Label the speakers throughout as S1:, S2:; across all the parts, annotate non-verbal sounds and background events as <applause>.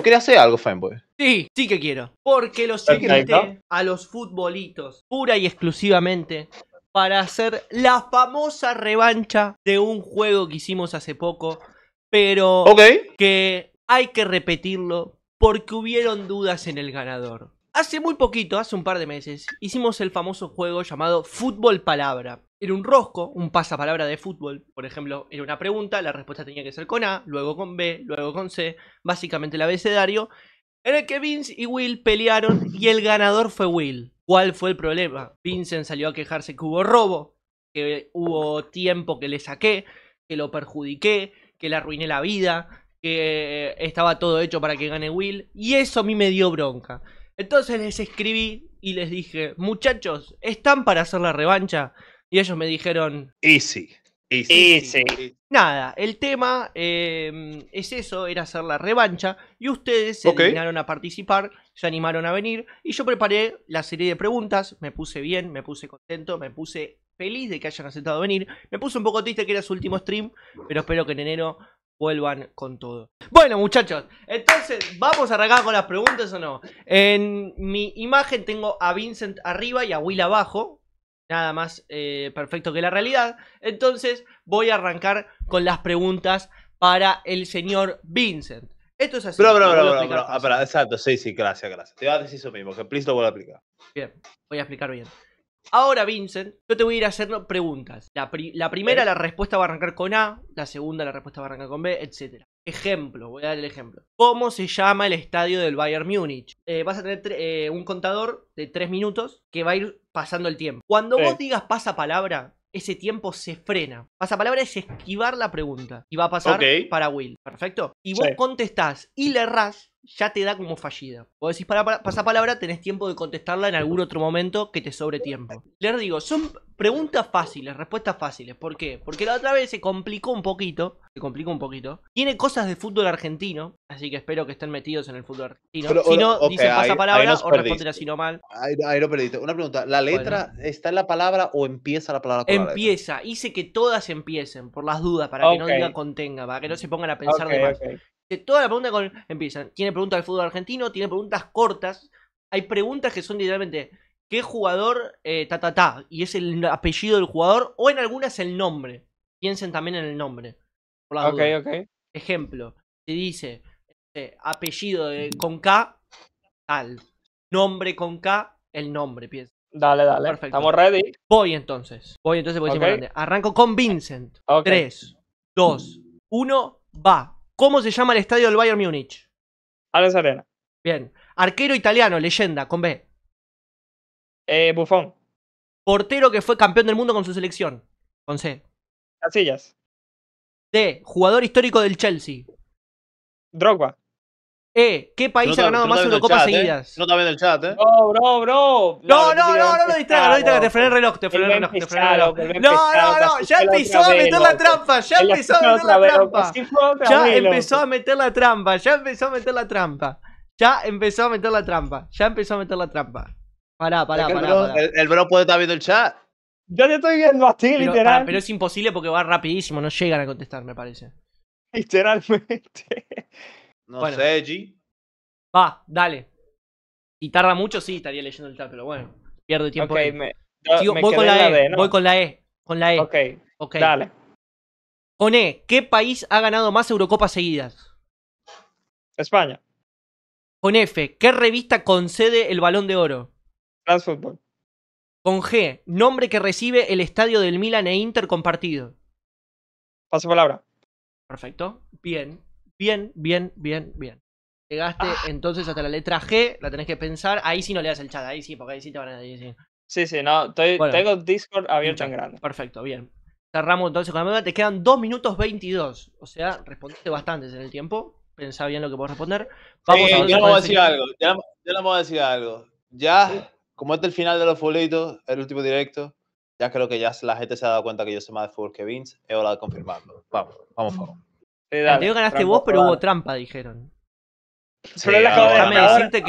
S1: hacer, hacer algo, fanboy. Sí, sí que quiero.
S2: Porque los invité a los futbolitos, pura y exclusivamente, para hacer la famosa revancha de un juego que hicimos hace poco. Pero que hay que repetirlo porque hubieron dudas en el ganador. Hace muy poquito, hace un par de meses, hicimos el famoso juego llamado Fútbol Palabra. Era un rosco, un pasapalabra de fútbol, por ejemplo, era una pregunta, la respuesta tenía que ser con A, luego con B, luego con C, básicamente el abecedario, en el que Vince y Will pelearon y el ganador fue Will. ¿Cuál fue el problema? Vincent salió a quejarse que hubo robo, que hubo tiempo que le saqué, que lo perjudiqué, que le arruiné la vida, que estaba todo hecho para que gane Will, y eso a mí me dio bronca. Entonces les escribí y les dije, muchachos, ¿están para hacer la revancha? Y ellos me dijeron... Easy. Easy. Nada, el tema eh, es eso, era hacer la revancha y ustedes se animaron a participar, se animaron a venir y yo preparé la serie de preguntas, me puse bien, me puse contento, me puse feliz de que hayan aceptado venir, me puse un poco triste que era su último stream, pero espero que en enero vuelvan con todo. Bueno muchachos,
S3: entonces
S2: vamos a arrancar con las preguntas o no. En mi imagen tengo a Vincent arriba y a Will abajo, nada más eh, perfecto que la realidad. Entonces voy a arrancar con las preguntas para el señor Vincent. Esto es así. Ah,
S1: exacto, sí, sí, gracias, gracias. Te voy a decir eso mismo, que please lo voy a aplicar.
S2: Bien, voy a explicar bien. Ahora, Vincent, yo te voy a ir haciendo preguntas. La, primera, la respuesta va a arrancar con A, la segunda, la respuesta va a arrancar con B, etc. Ejemplo, voy a dar el ejemplo. ¿Cómo se llama el estadio del Bayern Múnich? Eh, vas a tener eh, un contador de 3 minutos que va a ir pasando el tiempo. Cuando vos digas pasapalabra, ese tiempo se frena. Pasapalabra es esquivar la pregunta. Y va a pasar para Will. ¿Perfecto? Y vos contestás y le errás, ya te da como fallida. O decís para, pasar pasapalabra, tenés tiempo de contestarla en algún otro momento que te sobre tiempo. Les digo, son preguntas fáciles, respuestas fáciles. ¿Por qué? Porque la otra vez se complicó un poquito. Se complicó un poquito. Tiene cosas de fútbol argentino, así que espero que estén metidos en el fútbol argentino. si no, dices dicen pasapalabra o responden así no mal.
S1: ahí no perdiste. Una pregunta, ¿la letra está en la palabra o empieza la palabra? empieza.
S2: Hice que todas empiecen, por las dudas, para que no diga contenga, para que no se pongan a pensar de más toda la pregunta con, empiezan. Tiene preguntas del fútbol argentino, tiene preguntas cortas. Hay preguntas que son literalmente qué jugador eh, ta ta ta y es el apellido del jugador o en algunas el nombre. Piensen también en el nombre. Por Ejemplo, se dice eh, apellido con K, tal. Nombre con K, el nombre, piensa. Dale, dale. Perfecto. Estamos ready. Voy entonces. Voy entonces, voy Arranco con Vincent. 3, 2, 1, va. ¿Cómo se llama el estadio del Bayern Múnich? Allianz Arena. Bien. Arquero italiano, leyenda, con B. Eh, Buffon. Portero que fue campeón del mundo con su selección, con C. Casillas. D. Jugador histórico del Chelsea. Drogba. Eh, ¿qué país ha ganado más Eurocopas seguidas? Eh. No está viendo el chat, ¿eh? No, bro, bro. No, no, no, no, no distraigas, no distraigas, te frené el reloj, te frené el reloj, te frené No, no, no, ya empezó a meter la trampa, ya empezó a meter la trampa. Ya empezó a meter la trampa, ya empezó a meter la trampa. Ya empezó a meter la trampa, ya empezó a meter la trampa. Pará, pará, pará. El bro puede estar viendo el chat. Yo te estoy viendo a ti, literal. Pero es imposible porque va rapidísimo, no llegan a contestar, me parece. Literalmente. No sé, G. Va, dale. Y tarda mucho, sí, estaría leyendo el chat, pero bueno, pierdo tiempo. voy, con la e, voy con la E, con la E. Ok, dale. Con E, ¿qué país ha ganado más Eurocopas seguidas? España. Con F, ¿qué revista concede el Balón de Oro? France Con G, nombre que recibe el estadio del Milan e Inter compartido. Paso palabra. Perfecto, bien. Bien, bien, bien, bien. Llegaste ah. entonces hasta la letra G, la tenés que pensar. Ahí sí no le das el chat, ahí sí, porque ahí sí te van a decir.
S3: Sí, sí, no, tengo Discord abierto en grande. Perfecto, bien.
S2: Cerramos entonces con la Te quedan 2 minutos 22. O sea, respondiste bastantes en el tiempo. Pensá bien lo que puedes responder. Vamos a Yo le voy a decir algo. Ya,
S1: yo a decir algo.
S2: Ya, como este es el final de los
S1: fulitos, el último directo, ya creo que ya la gente se ha dado cuenta que yo soy más de fútbol que Vince. Es hora de
S2: confirmarlo. Vamos, vamos, mm. vamos digo que ganaste vos, pero hubo trampa, dijeron.
S3: déjame decirte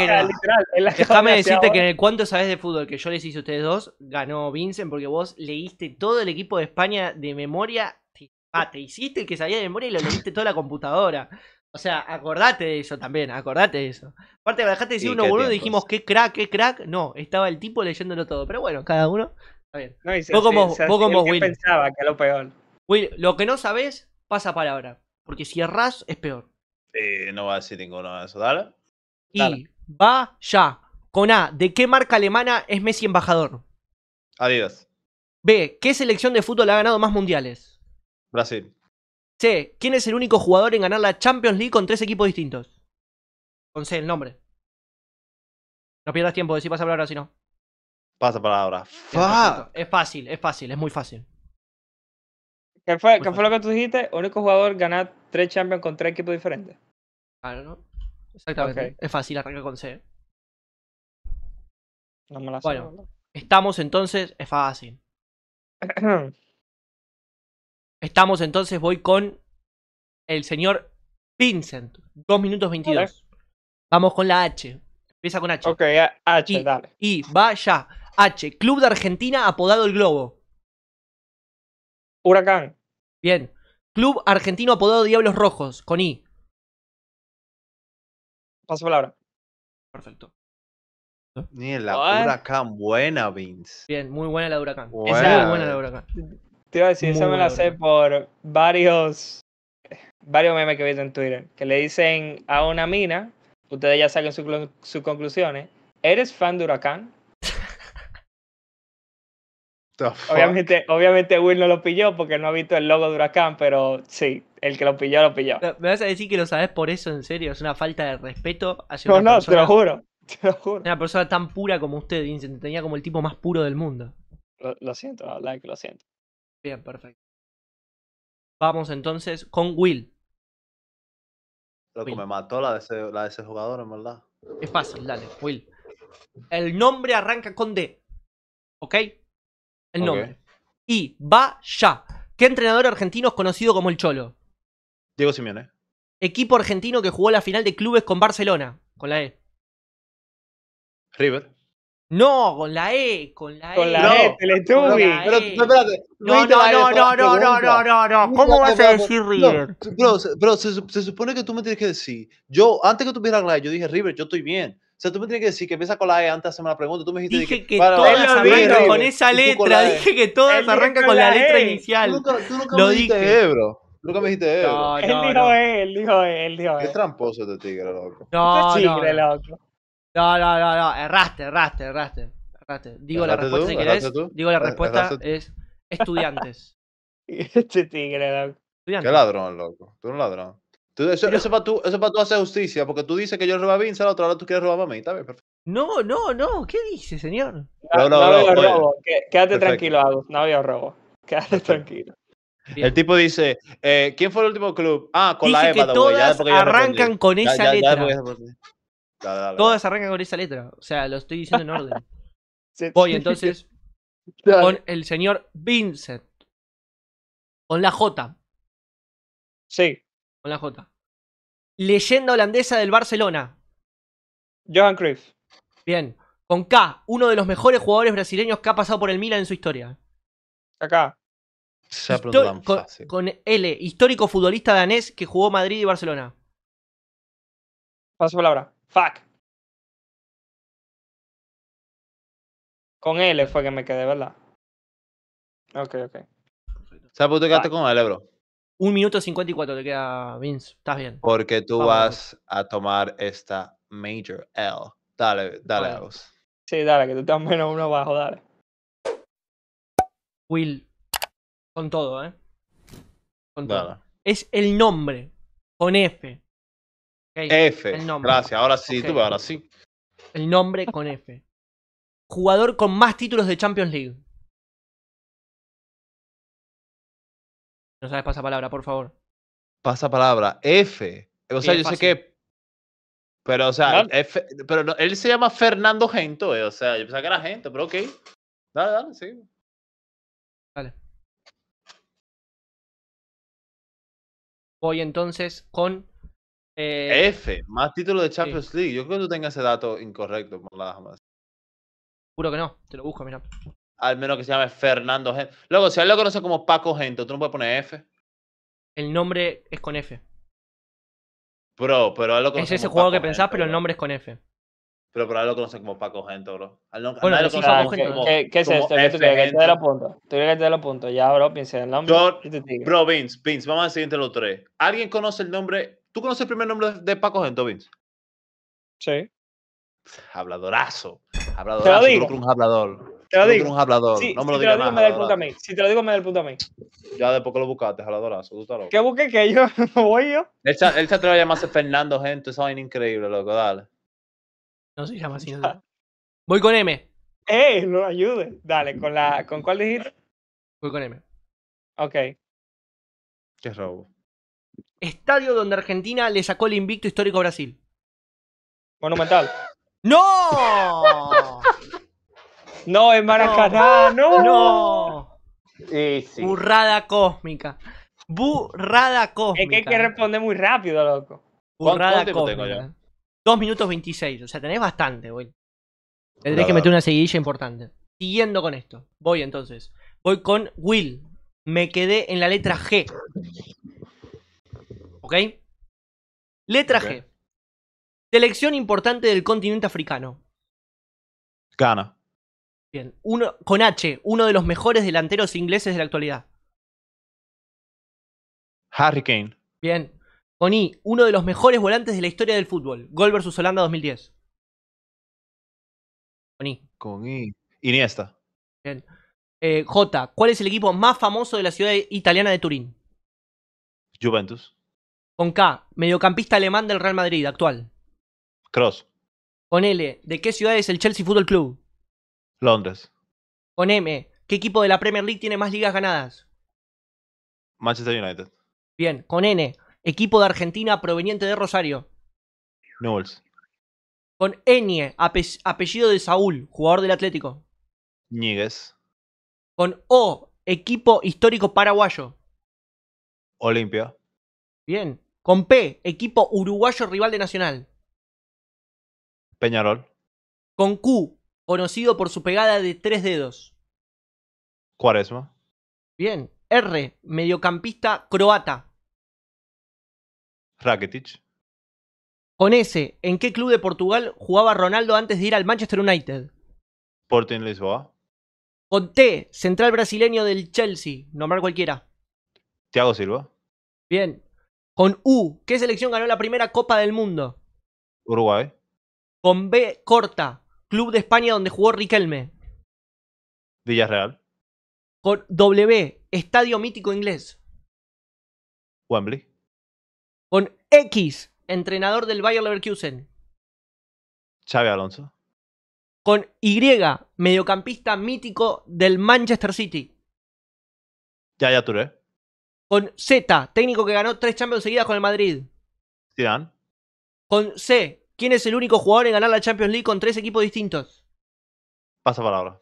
S3: que, en
S2: el cuánto sabes de fútbol que yo les hice a ustedes dos, ganó Vincent porque vos leíste todo el equipo de España de memoria. te ah, hiciste el que sabía de memoria y lo leíste toda la computadora. O sea, acordate de eso también, acordate de eso. Aparte, dejaste de decir uno boludo y dijimos qué crack, qué crack. No, estaba el tipo leyéndolo todo. Pero bueno, cada uno. A ver. No, vos como, Will. pensaba que lo peor. Will, lo que no sabés, pasa palabra. Porque si erras, es peor. no va a decir ninguno de esos dale. Y va ya. Con A, ¿de qué marca alemana es Messi embajador? Adiós. B, ¿qué selección de fútbol ha ganado más mundiales? Brasil. C, ¿quién es el único jugador en ganar la Champions League con tres equipos distintos? Con C, el nombre. No pierdas tiempo, decir pasa palabra si no. Pasa palabra. Es fácil, es fácil, es muy fácil.
S3: ¿Qué fue, ¿qué fue lo que tú dijiste? Único jugador ganar tres Champions con tres equipos diferentes. Claro, ¿no? Exactamente. Es fácil, arranca con C. No me Bueno,
S2: estamos entonces, es fácil. <clears throat> estamos entonces, voy con el señor Vincent. Dos minutos veintidós. Vamos con la H. Empieza con H. Ok, H, dale. Y va H, Club de Argentina apodado el Globo. Huracán. Bien. Club argentino apodado Diablos Rojos, con I.
S1: Paso palabra. Perfecto. Ni la huracán buena,
S3: Vince. Bien, muy buena la de huracán. Esa es muy buena la huracán.
S1: Te iba a decir, esa me la sé
S3: por varios varios memes que he en Twitter. Que le dicen a una mina, ustedes ya saquen sus conclusiones. ¿Eres fan de huracán? Obviamente, Will no lo pilló porque no ha visto el logo de Huracán, pero sí, el que lo pilló, lo pilló.
S2: ¿Me vas a decir que lo sabes por eso, en serio? Es una falta de respeto
S3: hacia no, no, te lo juro.
S2: <laughs> Te juro. Una persona tan pura como usted, Vincent, tenía como el tipo más puro del mundo.
S3: Lo, siento, like, lo siento. Bien, perfecto.
S2: Vamos entonces con Will.
S1: Lo que me mató la de, la de ese
S2: jugador, en verdad. Es fácil, dale, Will. El nombre arranca con D. ¿Ok? el nombre. y Y ya ¿Qué entrenador argentino es conocido como el Cholo? Diego Simeone. Equipo argentino que jugó la final de clubes con Barcelona, con la E. River. No, con la E, con la E. no, e, con la E, Pero, espérate. No, no, no, no, no, no, no, ¿Cómo vas a decir River?
S1: pero, se, supone que tú me tienes que decir. Yo, antes que tú la E, yo dije River, yo estoy bien. O sea, tú me tienes que decir que empieza con la E antes de hacerme la pregunta. Tú me dijiste dije que, todas arrancan con esa letra. Dije
S3: que todas arrancan con la, letra e. inicial. Lo me dijiste E,
S1: bro. Nunca me dijiste E, él dijo
S3: E, él dijo E, él dijo E. Qué
S1: tramposo este tigre, loco. No, tigre,
S2: loco. No, no, no, no. Erraste, erraste, erraste. erraste. Digo, la respuesta, si querés, digo la respuesta es estudiantes. <laughs> este tigre, loco.
S1: Qué ladrón, loco. Tú eres un ladrón eso, es para tú, tú hacer justicia, porque tú dices que yo robo a Vincent, la otra vez tú quieres robar a mí,
S2: No, no, no, ¿qué dice, señor? No, no, no, había
S1: pues. robo.
S3: Quédate tranquilo, Agus, no había robo. Quédate tranquilo.
S1: El tipo dice, eh, ¿quién fue el último club? Ah, con la EPA. Que todas arrancan con esa letra.
S2: Todas arrancan con esa letra. O sea, lo estoy diciendo en orden. <laughs> Voy entonces <laughs> con el señor Vincent. Con la J. Sí. Con la J. Leyenda holandesa del Barcelona. Johan Cruyff. Bien. Con K, uno de los mejores jugadores brasileños que ha pasado por el Milan en su historia. Acá. con, L, histórico futbolista danés que jugó Madrid y Barcelona. Paso palabra. Fuck. Con L fue que me quedé, ¿verdad? Ok, ok. Se ha puesto con L, bro. Un minuto cincuenta y cuatro te queda, Vince. Estás bien.
S1: Porque tú vas a tomar esta Major L. Dale, dale, Agus.
S2: Sí, dale, que tú estás menos uno abajo, dale. Will. Con todo, ¿eh? Con todo. Es el nombre. Con F. F. Gracias. Ahora sí, tú, ahora sí. El nombre con F. Jugador con más títulos de Champions League. No sabes pasapalabra, por favor. Pasapalabra. F. O sea, yo sé que.
S1: Pero, o sea, pero él se llama Fernando Gento, eh. o sea, yo pensaba que era Gento, pero ok.
S2: Dale, dale, sí. Dale. Voy entonces con. Eh, F, más título de
S1: Champions League. Yo creo que tú tengas ese dato incorrecto, por nada más.
S2: Juro que no, te lo busco, mira
S1: al menos que se llame Fernando Gento. Luego, si él lo conoce como Paco Gento, tú no puedes poner F.
S2: El nombre es con F.
S1: Bro, pero él lo conoce. Es ese juego que pensás,
S2: pero el nombre
S3: es con F.
S1: Pero, pero él lo conoce como Paco Gento, bro. Al bueno, como, ¿Qué, es esto? tú tienes que te puntos?
S3: Te Tú que la Ya, bro, piensa el nombre. bro, Vince,
S1: Vince, vamos al siguiente de los tres. ¿Alguien conoce el nombre? ¿Tú conoces el primer nombre de Paco Gento, Vince? Sí. Habladorazo. Habladorazo. Un hablador. Te lo digo. Un hablador. me si lo Digo, me da el punto a mí.
S3: Si te lo digo, me da el punto a mí.
S1: Ya de poco lo buscaste, jaladorazo
S3: Tú ¿Qué busqué? Que yo no <laughs> voy yo.
S1: Él se atreve a llamarse Fernando, gente. Esa vaina increíble, loco.
S3: Dale. No se llama así. No. Voy con M. ¡Eh! No ayude. Dale, ¿con, la, ¿con cuál dijiste? Voy con M. Ok.
S1: Qué robo.
S2: Estadio donde Argentina le sacó el invicto histórico a Brasil. Monumental. ¡No! <laughs> No, en Maracaná, no. No. Sí, sí.
S3: Burrada cósmica. Burrada cósmica. Es que hay que responder muy rápido, loco. Burrada cósmica.
S2: Dos minutos 26, o sea, tenés bastante, güey. Tendré que meter una seguidilla importante. Siguiendo con esto, voy entonces. Voy con Will. Me quedé en la letra G. ¿Ok? Letra G. Selección importante del continente africano. Gana. Bien, con H, uno de los mejores delanteros ingleses de la actualidad.
S1: Harry Kane.
S2: Bien. Con I, uno de los mejores volantes de la historia del fútbol. Gol versus Holanda 2010. Con I. Con I. Iniesta. Bien. Eh, J, ¿cuál es el equipo más famoso de la ciudad italiana de Turín? Juventus. Con K, mediocampista alemán del Real Madrid actual. Cross. Con L, ¿de qué ciudad es el Chelsea Football Club? Londres. Con M. ¿Qué equipo de la Premier League tiene más ligas ganadas?
S1: Manchester United.
S2: Bien, con N. Equipo de Argentina proveniente de Rosario. Newell's. Con N. apellido de Saúl, jugador del Atlético. Níguez. Con O. Equipo histórico paraguayo. Olimpia. Bien. Con P. Equipo uruguayo rival de Nacional. Peñarol. Con Q conocido por su pegada de tres dedos? Cuaresma. Bien. R, mediocampista croata. Rakitic. Con S, ¿en qué club de Portugal jugaba Ronaldo antes de ir al Manchester United?
S1: Sporting Lisboa.
S2: Con T, central brasileño del Chelsea, nombrar cualquiera.
S1: Thiago Silva.
S2: Bien. Con U, ¿qué selección ganó la primera Copa del Mundo? Uruguay. Con B corta, club de España donde jugó Riquelme. Villarreal. Con W, Estadio Mítico Inglés. Wembley. Con X, entrenador del Bayer Leverkusen.
S1: Xavi Alonso.
S2: Con Y, mediocampista mítico del Manchester City. Yaya Touré. Con Z, técnico que ganó tres Champions seguidas con el Madrid. Zidane. Con C, ¿Quién es el único jugador en ganar la Champions League con tres equipos distintos? Pasa palabra.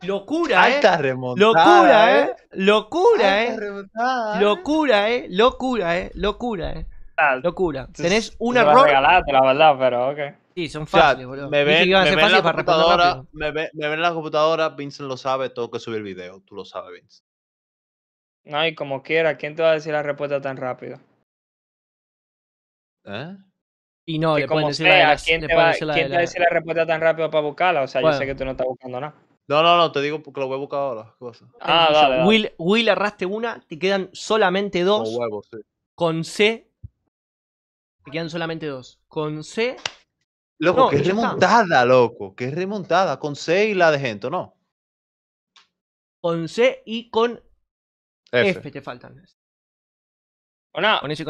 S2: Locura, eh. Locura, eh. Locura, eh.
S1: Locura, eh. Ah,
S2: Locura, eh. Locura, eh. Locura. Tenés una ropa? la verdad, pero ok.
S3: Sí, son fáciles, boludo. Me ven, en
S1: la computadora, Vincent lo sabe, tengo que subir el video. Tú lo sabes, Vincent.
S3: No, como quiera, ¿quién te va a decir la respuesta tan rápido?
S2: ¿Eh? Y no, y le como ¿quién, te va, a decir la respuesta
S3: tan rápido para buscarla? O sea, yo sé que tú no estás buscando nada.
S2: No, no, no, te digo porque lo voy a buscar ahora. Ah, Will,
S3: Will arraste una, te quedan
S2: solamente dos. Con, C. Te quedan solamente dos. Con C.
S1: Loco, que es remontada, loco, loco. es remontada. Con C y la de
S2: Gento, ¿no? Con C y con F, F te faltan. Una, con y te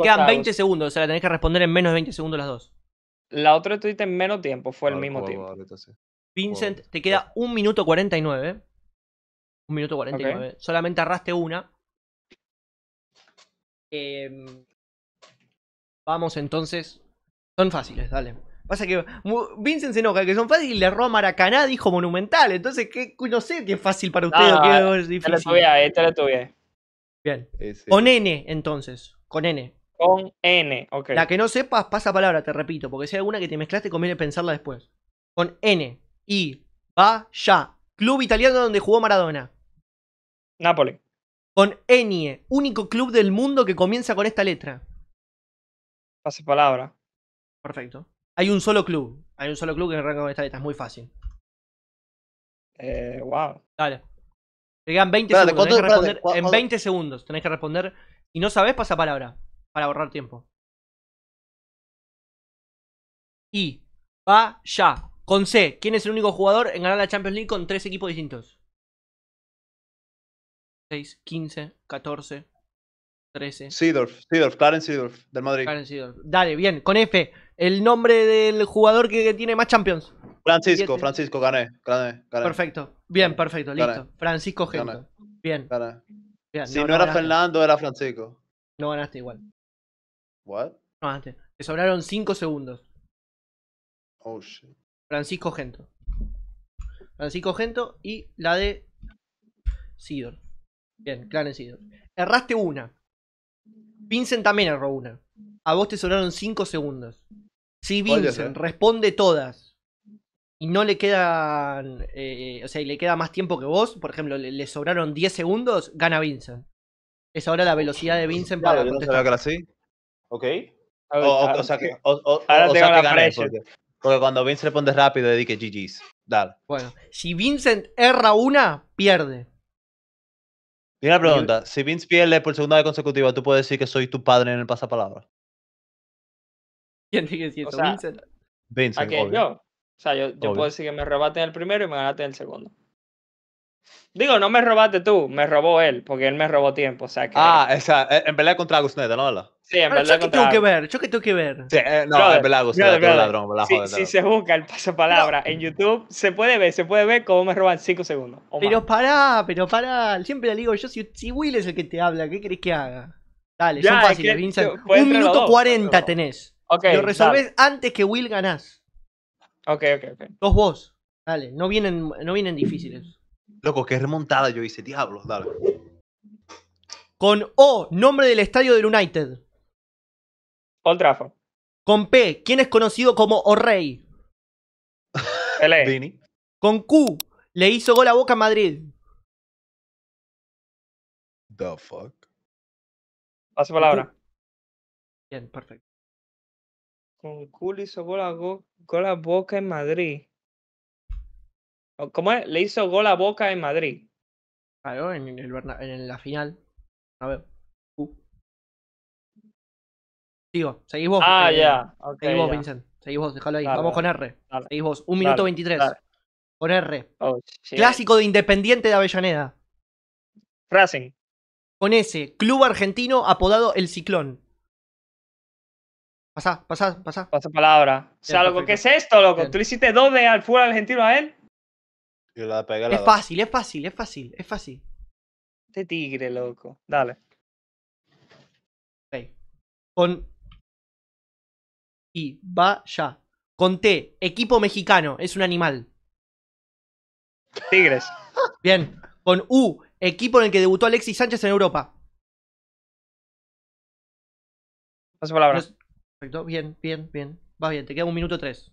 S2: quedan 20 segundos, o sea, la tenés que responder en menos de 20 segundos las dos.
S3: La otra tuviste en menos tiempo, fue el mismo tiempo. Vincent, te queda
S2: 1 minuto 49. 1 minuto 49. Solamente arraste una. Em, vamos entonces. Son fáciles, dale. Pasa que Vincent se enoja, que son fáciles y le roba Maracaná, dijo monumental. Entonces, no sé qué es fácil para ustedes. Esta la difícil. Te lo tuve, ahí tuve. Bien. Con N, entonces. Con N.
S3: Con N, ok. La que
S2: no sepas, pasa palabra, te repito, porque si hay alguna que te mezclaste, conviene pensarla después. Con N. y Va. Ya. Club italiano donde jugó Maradona. Napoli. Con Enie, único club del mundo que comienza con esta letra. Pase palabra. Perfecto. Hay un solo club. Hay un solo club que arranca con esta letra. Es muy fácil. Eh, wow. Dale quedan 20 segundos. en 20 segundos tenés que responder. Y no sabés, pasa palabra. Para ahorrar tiempo. Y va ya. Con C, ¿quién es el único jugador en ganar la Champions League con tres equipos distintos? 6, 15, 14, 13.
S1: Seedorf, Seedorf, Clarence Seedorf, del Madrid. Clarence
S2: Dale, bien, con F, el nombre del jugador que tiene más Champions.
S1: Francisco, Francisco, gané, gané, gané. Perfecto, bien, perfecto, listo. Francisco Gento.
S2: Bien. Si no, era Fernando,
S1: era Francisco.
S2: No ganaste igual. What? No ganaste. Te sobraron 5 segundos. Oh shit. Francisco Gento. Francisco Gento y la de Sidor. Bien, Clan Sidor. Erraste una. Vincent también erró una. A vos te sobraron 5 segundos. Si Vincent responde todas y no le quedan, eh, o sea, y le queda más tiempo que vos, por ejemplo, le, sobraron 10 segundos, gana Vincent. Es ahora la velocidad de Vincent para contestar. No
S1: así. Ok.
S2: O, o, sea que, o, ahora sea que
S1: porque, cuando Vincent responde rápido, dedique GG's. Dale. Bueno,
S2: si Vincent erra una, pierde.
S1: Tiene una pregunta. Si Vincent pierde por segunda vez consecutiva, ¿tú puedes decir que soy tu padre en el pasapalabra?
S3: ¿Quién dice eso? Vincent. Vincent, okay, Yo. O sea, yo, yo puedo decir que me robaste en el primero y me ganaste en el segundo. Digo, no me robaste tú, me robó él, porque él me robó tiempo. O sea que... Ah, eh, en verdad contra Agustineta, ¿no? Sí, en verdad contra tengo que ver, yo que tengo que ver. Eh, no, en verdad Agustineta es ladrón. si, joder. si, se busca el pasapalabra palabra en YouTube, se puede ver, se puede ver cómo me roban 5 segundos.
S2: pero para pará, pero pará. Siempre le digo yo, si, si, Will es el que te habla, ¿qué crees que haga? Dale, ya, son fáciles, Un minuto 40 tenés. Okay, lo resolvés antes que Will ganás. Ok, ok, ok. Dos vos. Dale, no vienen, no vienen difíciles. Loco, qué remontada yo hice, diablos, dale. Con O, nombre del estadio del United. Old Trafford. Con P, ¿quién es conocido como O'Reilly? Vini. Con Q, le hizo gol a Boca Madrid.
S3: The fuck. Pase palabra.
S2: Bien, perfecto
S3: con culo hizo gol a, Boca en Madrid. ¿Cómo es? Le hizo gol a Boca en Madrid. Claro, ah, en, en la final. A ver. Uh. Sigo, seguís vos. Ah, eh, ya. seguís vos, Vincent.
S2: Seguís vos, déjalo ahí. Vamos con R. seguís vos. Un minuto veintitrés. Con R. Oh, Clásico de Independiente de Avellaneda. Racing. Con S. Club argentino apodado El Ciclón. Pasa, pasa, pasa.
S3: Pasa palabra. O sea, loco, ¿qué es esto, loco? ¿Tú le hiciste dos de al fútbol argentino a él?
S1: Es fácil,
S3: es fácil, es fácil, es fácil. Este tigre, loco. Dale.
S2: Con y va ya. Con T, equipo mexicano, es un animal. Tigres. Bien. Con U, equipo en el que debutó Alexis Sánchez en Europa. pasa palabra. Perfecto, bien, bien, bien. Vas bien, te queda un minuto tres.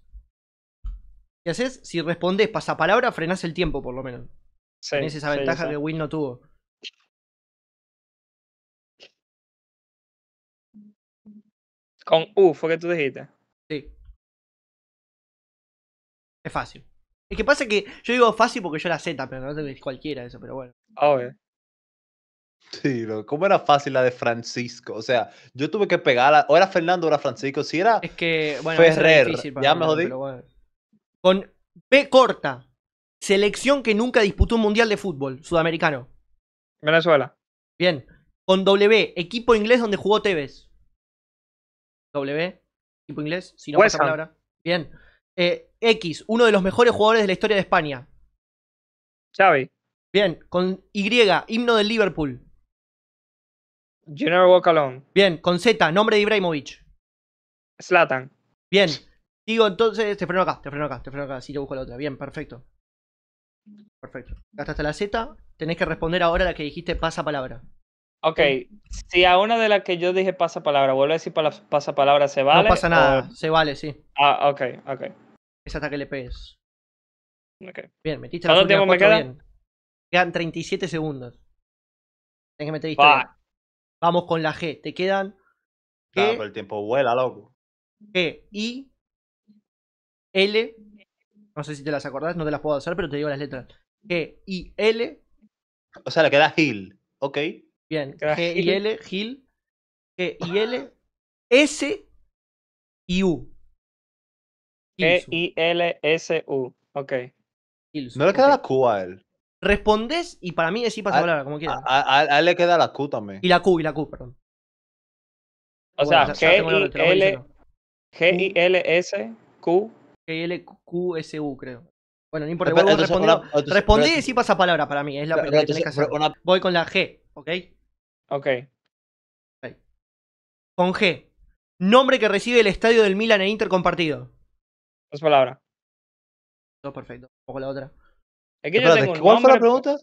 S2: ¿Qué haces? Si respondes pasapalabra, frenás el tiempo, por lo menos. Sí, esa ventaja que Will no tuvo. Con U fue que tú dijiste. Sí. Es fácil. Es que pasa que yo digo fácil porque yo la Z, pero no es cualquiera eso, pero bueno.
S1: Obvio. Sí, ¿cómo era fácil la de Francisco? O sea, yo tuve que pegarla. O era Fernando o era Francisco. Si era es que,
S2: Ferrer, ya me jodí. Con P corta, selección que nunca disputó un mundial de fútbol sudamericano. Venezuela. Bien. Con W, equipo inglés donde jugó Tevez. W, equipo inglés, si no palabra. Bien. Eh, X, uno de los mejores jugadores de la historia de España. Xavi. Bien. Con Y, himno del Liverpool. You Never Walk Alone. Bien, con Z, nombre de Ibrahimovic. Slatan. Bien. Digo, entonces, te freno acá, te freno acá, te freno acá, Si, yo busco la otra. Bien, perfecto. Perfecto. Gastaste la Z, tenés que responder ahora a la que dijiste pasa palabra. Ok,
S3: si a una de las que yo dije pasa palabra, vuelvo a decir pasa palabra, ¿se vale? No pasa nada, se vale, sí. Ah, ok, ok. Es hasta que le pegues. Bien, metiste la ¿Cuánto
S2: tiempo me queda? Bien. Quedan 37 segundos. Tenés que meter historia. Vamos con la G. Te quedan.
S1: el tiempo vuela, loco.
S2: G, I, L. No sé si te las acordás, no te las puedo usar, pero te digo las letras. G, I, L.
S1: O sea, le queda Gil. Ok.
S2: Bien. G, I,
S3: L, Gil. G, I, L. S I, U. G, i l s u Ok. No le queda la
S2: Q a él. Respondés y para mí decís palabra, como quieras. A, él le queda la Q también. Y la Q, y la Q, perdón. O sea, G-I-L-S-Q. G-L-Q-S-U, creo. Bueno, no importa. respondí y sí pasa palabra para mí. Es la primera que tenés que hacer. Voy con la G, ¿ok? ¿ok? Con G. Nombre que recibe el estadio del Milan en Inter
S3: compartido. Dos palabras. Dos, perfecto. Poco la otra. ¿Cuál fue la pregunta?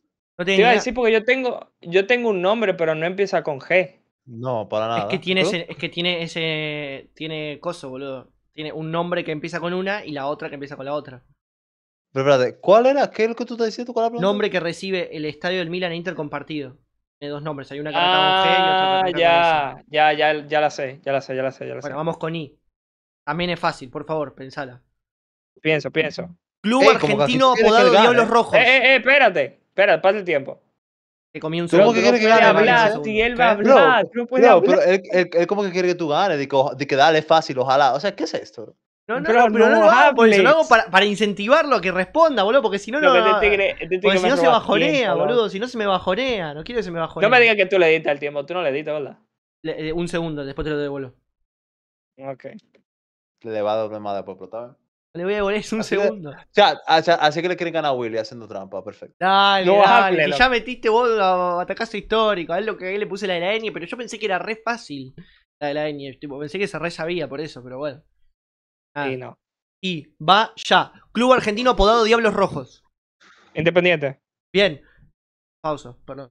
S3: te iba a decir porque yo tengo, yo tengo un nombre, pero no empieza con G. No, para nada. Es que tiene, ese,
S2: es que tiene ese. Tiene coso, boludo. Tiene un nombre que empieza con una y la otra que empieza con la otra.
S1: Pero espérate, ¿cuál era? ¿Qué es lo que tú
S3: estás diciendo? Nombre que
S2: recibe el estadio del Milan Inter compartido. Tiene dos nombres, hay una que ah, con G y otra ah,
S3: ya, ya, ya, ya la sé, ya la sé, ya la sé, ya la sé. vamos con I. También es fácil, por favor, pensala. Pienso, pienso.
S2: Club Argentino apodado Diablos Rojos. Eh,
S3: eh, eh, espérate. Espérate, pasa el tiempo. Te comí ¿Cómo que quiere que gane? él va a hablar. No, pero
S1: él, él, como que quiere que tú ganes, de que, de que dale fácil, ojalá. O sea, ¿qué es esto?
S2: No, no, no, no, pero no, lo hago para, para, incentivarlo a que responda, boludo, porque si no, no. porque si no se bajonea, boludo, si no se me bajonea, no quiero que se me bajonee No me
S3: digas que tú le diste el tiempo, tú no le editas, ¿verdad? Eh, un segundo, después te lo devuelvo.
S2: Ok.
S1: Le va a mada por prota,
S2: le voy a devolver un segundo. o
S1: sea, así, que le quieren ganar a Willy haciendo trampa, perfecto. Dale, no, dale, Y ya
S2: metiste vos a histórico. A él lo que le puse la de la pero yo pensé que era re fácil la de la Tipo, pensé que se re sabía por eso, pero bueno. Ah. no. Y va ya. Club argentino apodado Diablos Rojos. Independiente. Bien. Pausa, perdón.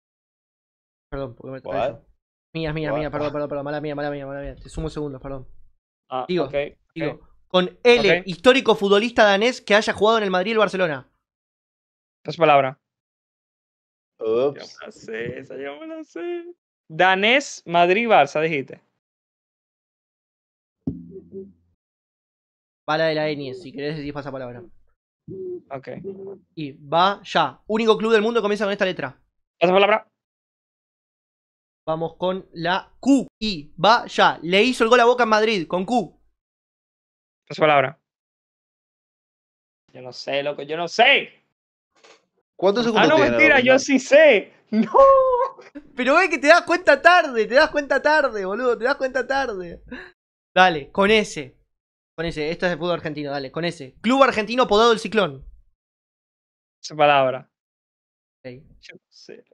S2: Perdón, porque me mía. Mía, mía, perdón, perdón, perdón, mala mía, mala mía, mala mía. Te sumo segundos, perdón.
S3: Ah, digo, okay, digo,
S2: con L, histórico futbolista danés que haya jugado en el Madrid y el Barcelona.
S3: Paso palabra. esa Danés, Madrid, Barça, dijiste.
S2: Bala de la N, si querés decir palabra. Ok. Y va ya. Único club del mundo comienza con esta letra. Pasa palabra. Vamos con la Q. Y va ya. Le hizo el gol a Boca en Madrid con Q.
S3: Esa palabra. Yo no sé, loco, yo no sé. ¿Cuánto ah, segundos? Ah, no, mentira, yo
S2: sí sé. <laughs> No. Pero ve que te das cuenta tarde, te das cuenta tarde, boludo, te das cuenta tarde. Dale, con ese. Con ese, esto es de fútbol argentino, dale, con ese. Club argentino podado el ciclón. Esa palabra. Yo no sé.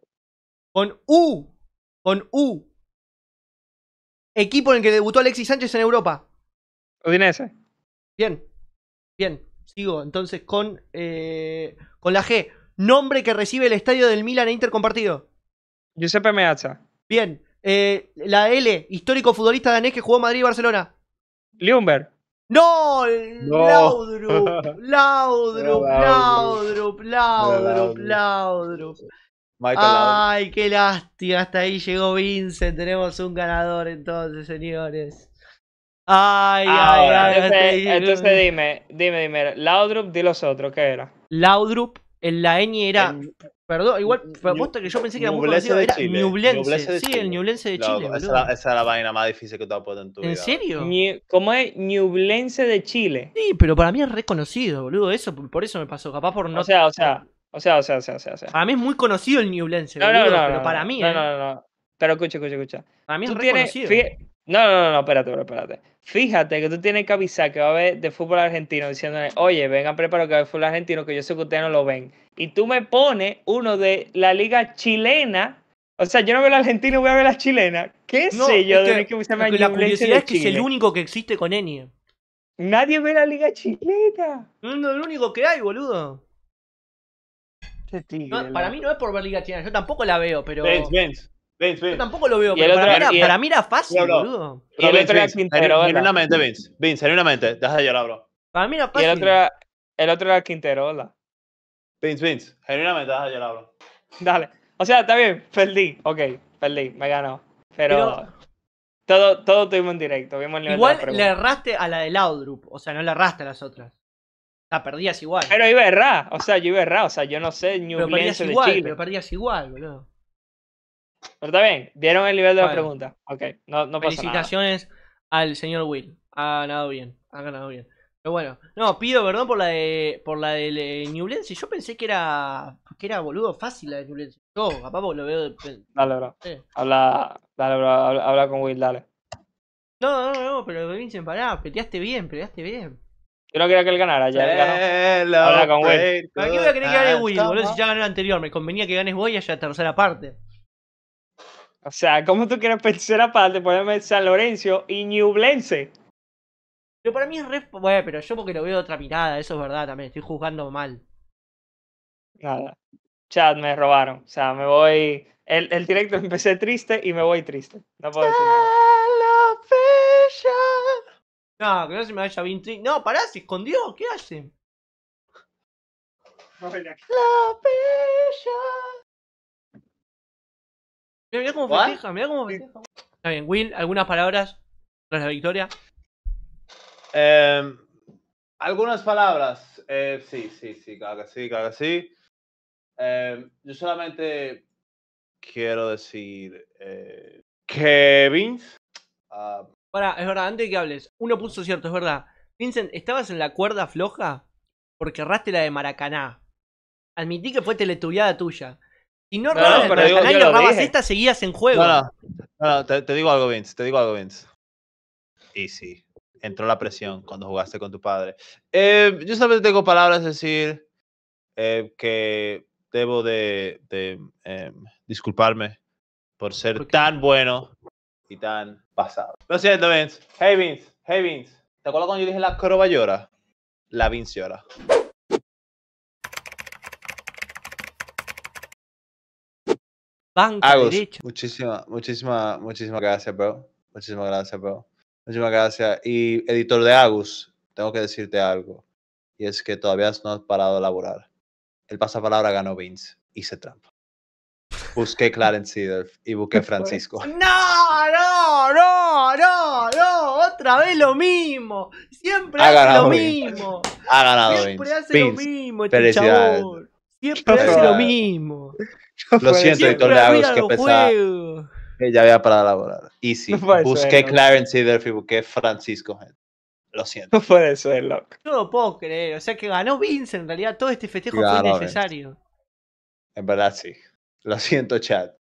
S2: Con U. Con U. Equipo en el que debutó Alexis Sánchez en Europa. ese Bien, bien, sigo entonces con, eh, con la G. Nombre que recibe el estadio del Milan e Inter compartido. Giuseppe Meazza. Bien, eh, la L, histórico futbolista danés que jugó Madrid y Barcelona. Lumber. <laughs>
S3: No, no, Laudrup,
S2: Laudrup,
S3: Laudrup, Laudrup,
S2: Laudrup. Ay, qué lástima, hasta ahí llegó Vincent, tenemos un ganador entonces, señores.
S3: Ay, ay, ay. Entonces, este entonces dime, dime, dime. Laudrup, di los otros, ¿qué era? Laudrup, en la N era.
S2: perdón, igual, apuesta que yo pensé que era muy conocido, era Ñublense. Sí, el Ñublense
S1: de Chile. esa, es la vaina más difícil que te ha puesto en tu vida. ¿En
S3: serio? ¿Cómo es Ñublense de Chile? Sí, pero para mí es reconocido, boludo. Eso, por eso me pasó. Capaz por no. O sea, o sea. O sea, o sea, o sea, o sea. Para mí es muy conocido el Newblense. no, no, no, pero para mí. Eh. No, no, no. Pero escucha, escucha, escucha. Para mí es reconocido. Tienes, no, no, no, espérate, espérate. Fíjate que tú tienes que avisar que va a haber de fútbol argentino diciéndole, oye, vengan preparados que va a haber fútbol argentino, que yo sé que ustedes no lo ven. Y tú me pones uno de la liga chilena. O sea, yo no veo la argentina, voy a ver la chilena. ¿Qué sé yo? Es que, que la curiosidad es que es el único que existe con Eni. Nadie ve la liga chilena. No, es el único que hay, boludo. para mí
S2: no es por ver liga chilena, yo tampoco la veo, pero... Vence, vence. Vince, Vince. Yo tampoco lo veo. pero
S1: para, mí era
S3: fácil, boludo. Y el otro era Quintero. Genuinamente, Vince.
S1: Vince, genuinamente. Deja
S3: de llorar, bro. Para mí era fácil. Y el otro, era Quintero, era Vince, Vince. Genuinamente, deja de llorar, bro. Dale. O sea, está bien. Perdí. Ok, perdí. Me ganó. Pero... Pero... Todo, todo tuvimos en directo. igual le
S2: erraste a la de Laudrup.
S3: O sea, no le erraste a las otras. La perdías igual. Pero iba a errar. O sea, yo iba a errar. O sea, yo no sé. New pero perdías igual, pero
S2: perdías igual, boludo.
S3: Pero está bien, vieron el nivel de la pregunta
S2: no, Felicitaciones al señor Will. Ha ganado bien, ha ganado bien. Pero bueno, no, pido perdón por la de por la del eh, New Yo pensé que era que era boludo fácil la de Lens. Yo, capaz lo veo. De...
S3: Dale, bro. Habla, dale, bro, habla, con Will, dale.
S2: No, no, no, pero Vincent, pará, peleaste bien, peleaste
S3: bien. Yo no quería que él ganara, ya Habla con Will. ¿Para qué voy a querer que gane Will, boludo? Si ya ganó
S2: el anterior, me convenía que ganes vos y haya tercera parte.
S3: O sea, ¿cómo tú quieres pensar aparte? Ponerme San Lorenzo y Newblense. Pero para mí es re. Bueno, pero yo porque lo veo otra mirada, eso es verdad también. Estoy juzgando mal. Nada. Chat, me robaron. O sea, me voy. El, directo <laughs> empecé triste y me voy triste. No
S2: puedo decir nada. No, que no se me vaya bien triste. No, pará, se escondió. ¿Qué hace? La pella! Mira, cómo festeja, mira cómo festeja. Está bien, Will, ¿algunas palabras tras la victoria? Em,
S1: algunas palabras. Eh, sí, sí, sí, claro que sí, claro sí.
S2: Em, yo solamente
S1: quiero decir eh, que Vince.
S2: Ah, Para, es verdad, antes de que hables, uno puso cierto, es verdad. Vincent, ¿estabas en la cuerda floja? Porque erraste la de Maracaná. Admití que fue teletubiada tuya. Y no, no robas, no, pero digo, robas esta, seguías en juego.
S1: te, digo algo, Vince, te digo algo, Vince. Y sí, Entró la presión cuando jugaste con tu padre. Eh, yo solamente tengo palabras decir eh, que debo de, em, disculparme por ser tan bueno y tan pasado. Lo siento, Vince. Hey, Vince. Hey, Vince. ¿Te acuerdas cuando yo dije la croba llora? La Vince llora. Agus, Muchísimas, gracias, bro. Muchísimas gracias, bro. Muchísimas gracias. Y editor de Agus, tengo que decirte algo. Y es que todavía no has parado de laborar. El pasapalabra ganó Vince. Hice trampa. Busqué Clarence Seedorf y busqué <laughs> Francisco. <laughs> ¡No,
S2: no, no, no, no! Otra vez lo mismo. Siempre hace lo mismo. Ha ganado Siempre hace lo mismo, Siempre hace lo mismo. <laughs> lo siento, Víctor Lagos, que pensaba
S1: ya había parado bola. Y sí, busqué Clarence y busqué Francisco. Lo siento. No eso ser, loco.
S2: No lo puedo creer. O sea que ganó Vince en realidad. Todo este festejo fue necesario.
S1: En verdad, sí. Lo siento, chat.